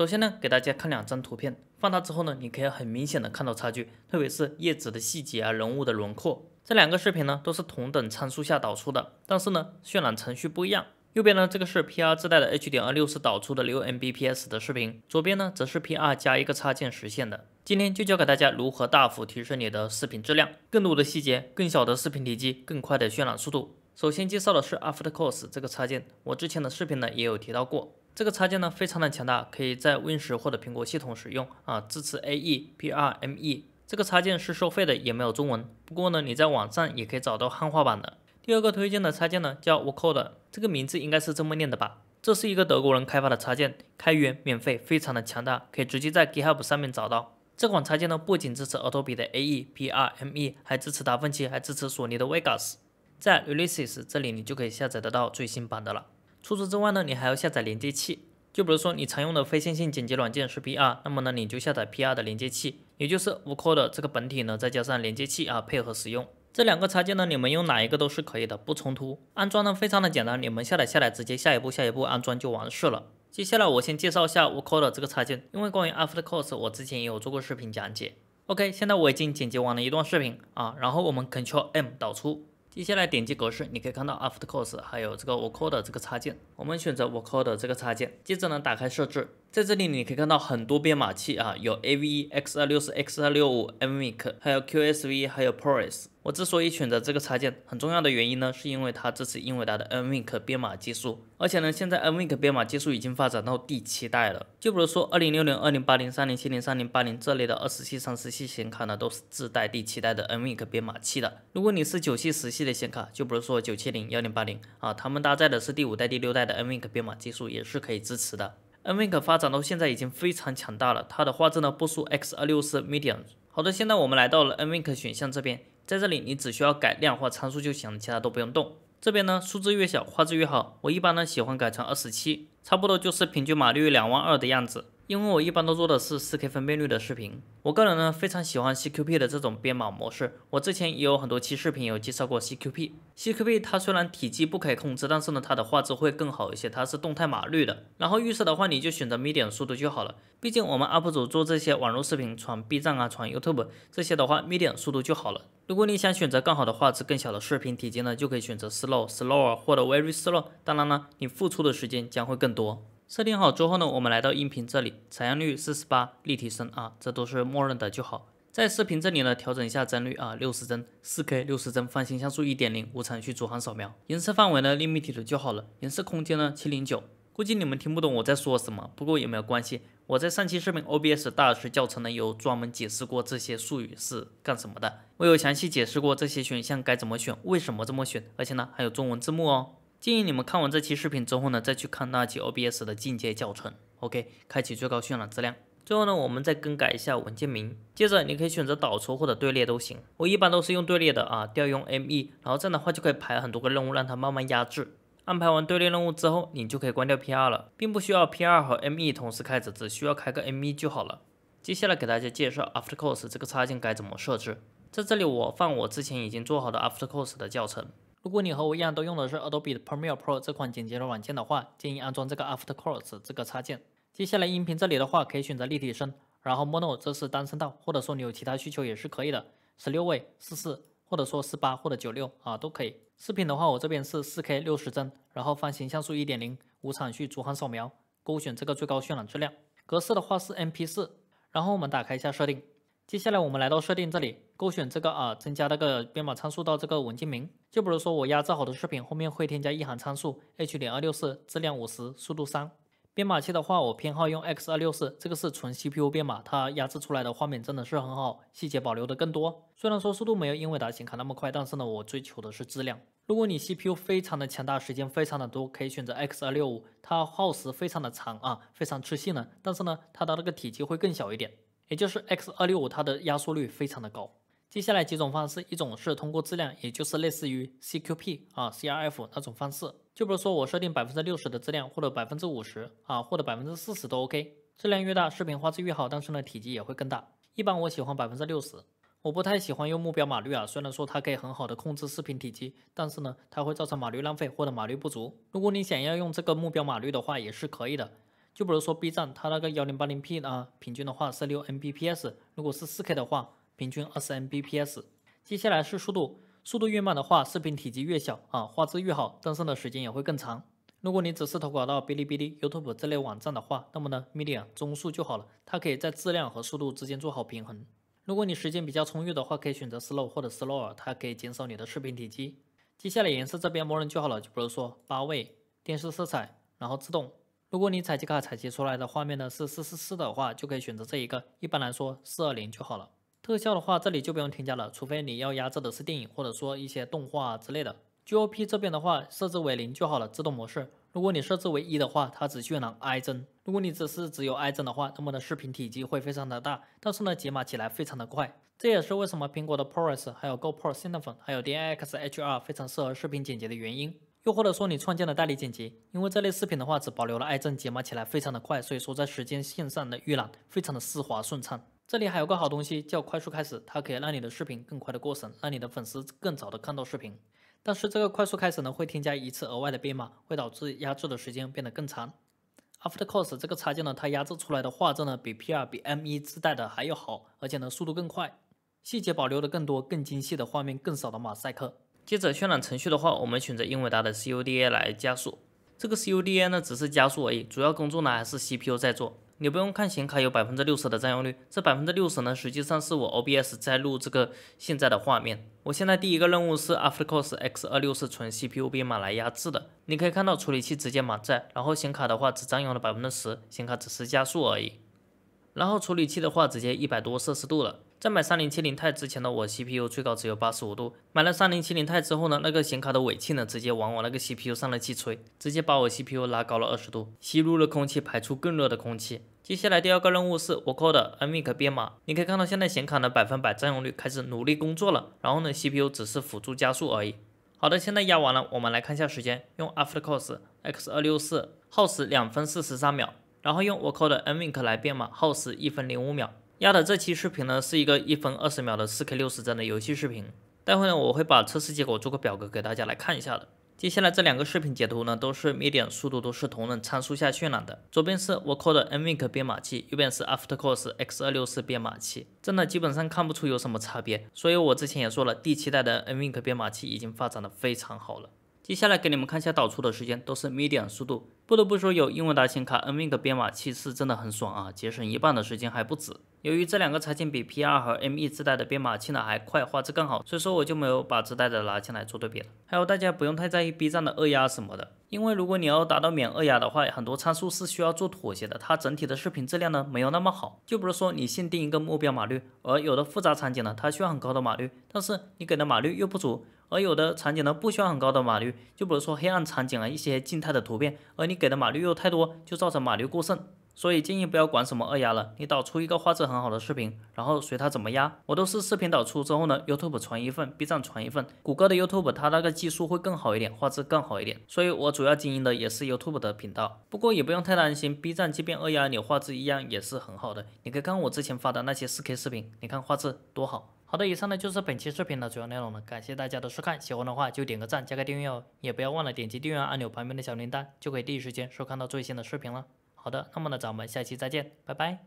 首先呢，给大家看两张图片，放大之后呢，你可以很明显的看到差距，特别是叶子的细节啊，人物的轮廓。这两个视频呢，都是同等参数下导出的，但是呢，渲染程序不一样。右边呢，这个是 PR 自带的 H. 点二六四导出的六 Mbps 的视频，左边呢，则是 PR 加一个插件实现的。今天就教给大家如何大幅提升你的视频质量，更多的细节，更小的视频体积，更快的渲染速度。首先介绍的是 After c o u r s e 这个插件，我之前的视频呢，也有提到过。这个插件呢非常的强大，可以在 Win 十或者苹果系统使用啊，支持 AE、PR、ME。这个插件是收费的，也没有中文。不过呢，你在网上也可以找到汉化版的。第二个推荐的插件呢叫 w o c k o d e 这个名字应该是这么念的吧？这是一个德国人开发的插件，开源免费，非常的强大，可以直接在 GitHub 上面找到。这款插件呢不仅支持 Adobe 的 AE、PR、ME，还支持达芬奇，还支持索尼的 Vegas。在 Releases 这里你就可以下载得到最新版的了。除此之外呢，你还要下载连接器。就比如说你常用的非线性剪辑软件是 PR，那么呢，你就下载 PR 的连接器，也就是 v o c o d e 的这个本体呢，再加上连接器啊，配合使用。这两个插件呢，你们用哪一个都是可以的，不冲突。安装呢非常的简单，你们下载下来直接下一步下一步安装就完事了。接下来我先介绍一下 v o c o d e 这个插件，因为关于 After Course 我之前也有做过视频讲解。OK，现在我已经剪辑完了一段视频啊，然后我们 Ctrl M 导出。接下来点击格式，你可以看到 After Course s 还有这个 w o o d 的这个插件，我们选择 w o o d 的这个插件，接着呢打开设置。在这里你可以看到很多编码器啊，有 AVX 二六四、X 二六五、M v k 还有 QSV，还有 p o r r i s 我之所以选择这个插件，很重要的原因呢，是因为它支持英伟达的 NVK 编码技术。而且呢，现在 NVK 编码技术已经发展到第七代了。就比如说二零六零、二零八零、三零七零、三零八零这类的二十系、三十系显卡呢，都是自带第七代的 NVK 编码器的。如果你是九系、十系的显卡，就比如说九七零、幺零八零啊，他们搭载的是第五代、第六代的 NVK 编码技术，也是可以支持的。Nvenc 发展到现在已经非常强大了，它的画质呢不输 X264 medium。好的，现在我们来到了 Nvenc 选项这边，在这里你只需要改量化参数就行了，其他都不用动。这边呢数字越小画质越好，我一般呢喜欢改成二十七，差不多就是平均码率两万二的样子。因为我一般都做的是四 K 分辨率的视频，我个人呢非常喜欢 CQP 的这种编码模式。我之前也有很多期视频有介绍过 CQP。CQP 它虽然体积不可以控制，但是呢它的画质会更好一些，它是动态码率的。然后预设的话，你就选择 Medium 速度就好了。毕竟我们 UP 主做这些网络视频，传 B 站啊，传 YouTube 这些的话，Medium 速度就好了。如果你想选择更好的画质、更小的视频体积呢，就可以选择 Slow、Slower 或者 Very Slow。当然呢，你付出的时间将会更多。设定好之后呢，我们来到音频这里，采样率四十八，立体声啊，这都是默认的就好。在视频这里呢，调整一下帧率啊，六十帧，四 K，六十帧，方形像素一点零，无程序主行扫描，颜色范围呢，立体的就好了，颜色空间呢，七零九。估计你们听不懂我在说什么，不过也没有关系，我在上期视频 OBS 大师教程呢，有专门解释过这些术语是干什么的，我有详细解释过这些选项该怎么选，为什么这么选，而且呢，还有中文字幕哦。建议你们看完这期视频之后呢，再去看那期 OBS 的进阶教程。OK，开启最高渲染质量。最后呢，我们再更改一下文件名。接着你可以选择导出或者队列都行，我一般都是用队列的啊。调用 ME，然后这样的话就可以排很多个任务，让它慢慢压制。安排完队列任务之后，你就可以关掉 PR 了，并不需要 PR 和 ME 同时开着，只需要开个 ME 就好了。接下来给大家介绍 After Course 这个插件该怎么设置。在这里我放我之前已经做好的 After Course 的教程。如果你和我一样都用的是 Adobe Premiere Pro 这款简洁的软件的话，建议安装这个 After Course s 这个插件。接下来音频这里的话，可以选择立体声，然后 Mono 这是单声道，或者说你有其他需求也是可以的。十六位四四，或者说十八或者九六啊都可以。视频的话，我这边是四 K 六十帧，然后方形像素一点零，无场序逐行扫描，勾选这个最高渲染质量。格式的话是 MP4，然后我们打开一下设定。接下来我们来到设定这里，勾选这个啊，增加那个编码参数到这个文件名。就比如说我压制好的视频，后面会添加一行参数 h.264，质量五十，速度三。编码器的话，我偏好用 x264，这个是纯 CPU 编码，它压制出来的画面真的是很好，细节保留的更多。虽然说速度没有英伟达显卡那么快，但是呢，我追求的是质量。如果你 CPU 非常的强大，时间非常的多，可以选择 x265，它耗时非常的长啊，非常吃性能，但是呢，它的那个体积会更小一点。也就是 X 二六五，它的压缩率非常的高。接下来几种方式，一种是通过质量，也就是类似于 CQP 啊、CRF 那种方式，就比如说我设定百分之六十的质量，或者百分之五十啊，或者百分之四十都 OK。质量越大，视频画质越好，但是呢，体积也会更大。一般我喜欢百分之六十，我不太喜欢用目标码率啊，虽然说它可以很好的控制视频体积，但是呢，它会造成码率浪费或者码率不足。如果你想要用这个目标码率的话，也是可以的。就比如说 B 站，它那个幺零八零 P 啊，平均的话是六 Mbps，如果是四 K 的话，平均二十 Mbps。接下来是速度，速度越慢的话，视频体积越小啊，画质越好，登上的时间也会更长。如果你只是投稿到哔哩哔哩、YouTube 这类网站的话，那么呢，m e d i a 中速就好了，它可以在质量和速度之间做好平衡。如果你时间比较充裕的话，可以选择 Slow 或者 Slow e r 它可以减少你的视频体积。接下来颜色这边默认就好了，就比如说八位电视色彩，然后自动。如果你采集卡采集出来的画面呢是四四四的话，就可以选择这一个。一般来说四二零就好了。特效的话，这里就不用添加了，除非你要压制的是电影或者说一些动画之类的。GOP 这边的话设置为零就好了，自动模式。如果你设置为一的话，它只渲染 I 帧。如果你只是只有 I 帧的话，那么的视频体积会非常的大，但是呢解码起来非常的快。这也是为什么苹果的 ProRes 还有 GoPro Cinema 还有 DxHR 非常适合视频剪辑的原因。又或者说你创建的代理剪辑，因为这类视频的话只保留了爱帧，解码起来非常的快，所以说在时间线上的预览非常的丝滑顺畅。这里还有个好东西叫快速开始，它可以让你的视频更快的过审，让你的粉丝更早的看到视频。但是这个快速开始呢，会添加一次额外的编码，会导致压制的时间变得更长。After c o u e s e 这个插件呢，它压制出来的画质呢比 PR 比 m 1自带的还要好，而且呢速度更快，细节保留的更多，更精细的画面更少的马赛克。接着渲染程序的话，我们选择英伟达的 CUDA 来加速。这个 CUDA 呢，只是加速而已，主要工作呢还是 CPU 在做。你不用看显卡有百分之六十的占用率，这百分之六十呢，实际上是我 OBS 在录这个现在的画面。我现在第一个任务是 Aftercourse X 二六是纯 CPU 编码来压制的，你可以看到处理器直接满载，然后显卡的话只占用了百分之十，显卡只是加速而已。然后处理器的话直接一百多摄氏度了。在买三零七零 Ti 之前呢，我 CPU 最高只有八十五度。买了三零七零 Ti 之后呢，那个显卡的尾气呢，直接往我那个 CPU 散热器吹，直接把我 CPU 拉高了二十度，吸入了空气，排出更热的空气。接下来第二个任务是我 c o d Nvenc 编码，你可以看到现在显卡呢，百分百占用率，开始努力工作了。然后呢，CPU 只是辅助加速而已。好的，现在压完了，我们来看一下时间，用 a f t e r c o s e X 二六四耗时两分四十三秒，然后用我 c o d Nvenc 来编码耗时一分零五秒。压的这期视频呢是一个一分二十秒的 4K 六十帧的游戏视频，待会呢我会把测试结果做个表格给大家来看一下的。接下来这两个视频截图呢都是 Medium 速度，都是同等参数下渲染的。左边是我扣的 NVENC 编码器，右边是 Aftercourse X264 编码器。真的基本上看不出有什么差别，所以我之前也说了，第七代的 NVENC 编码器已经发展的非常好了。接下来给你们看一下导出的时间，都是 Medium 速度。不得不说，有英伟达显卡 n v i n i 编码器是真的很爽啊，节省一半的时间还不止。由于这两个插件比 PR 和 ME 自带的编码器呢还快，画质更好，所以说我就没有把自带的拿进来做对比了。还有大家不用太在意 B 站的二压什么的，因为如果你要达到免二压的话，很多参数是需要做妥协的，它整体的视频质量呢没有那么好。就比如说你限定一个目标码率，而有的复杂场景呢，它需要很高的码率，但是你给的码率又不足。而有的场景呢不需要很高的码率，就比如说黑暗场景啊一些静态的图片，而你给的码率又太多，就造成码率过剩。所以建议不要管什么二压了，你导出一个画质很好的视频，然后随它怎么压，我都是视频导出之后呢，YouTube 传一份，B 站传一份。谷歌的 YouTube 它那个技术会更好一点，画质更好一点。所以我主要经营的也是 YouTube 的频道。不过也不用太担心，B 站即便二压，你画质一样也是很好的。你可以看我之前发的那些 4K 视频，你看画质多好。好的，以上呢就是本期视频的主要内容了。感谢大家的收看，喜欢的话就点个赞，加个订阅哦。也不要忘了点击订阅按钮旁边的小铃铛，就可以第一时间收看到最新的视频了。好的，那么呢，咱们下期再见，拜拜。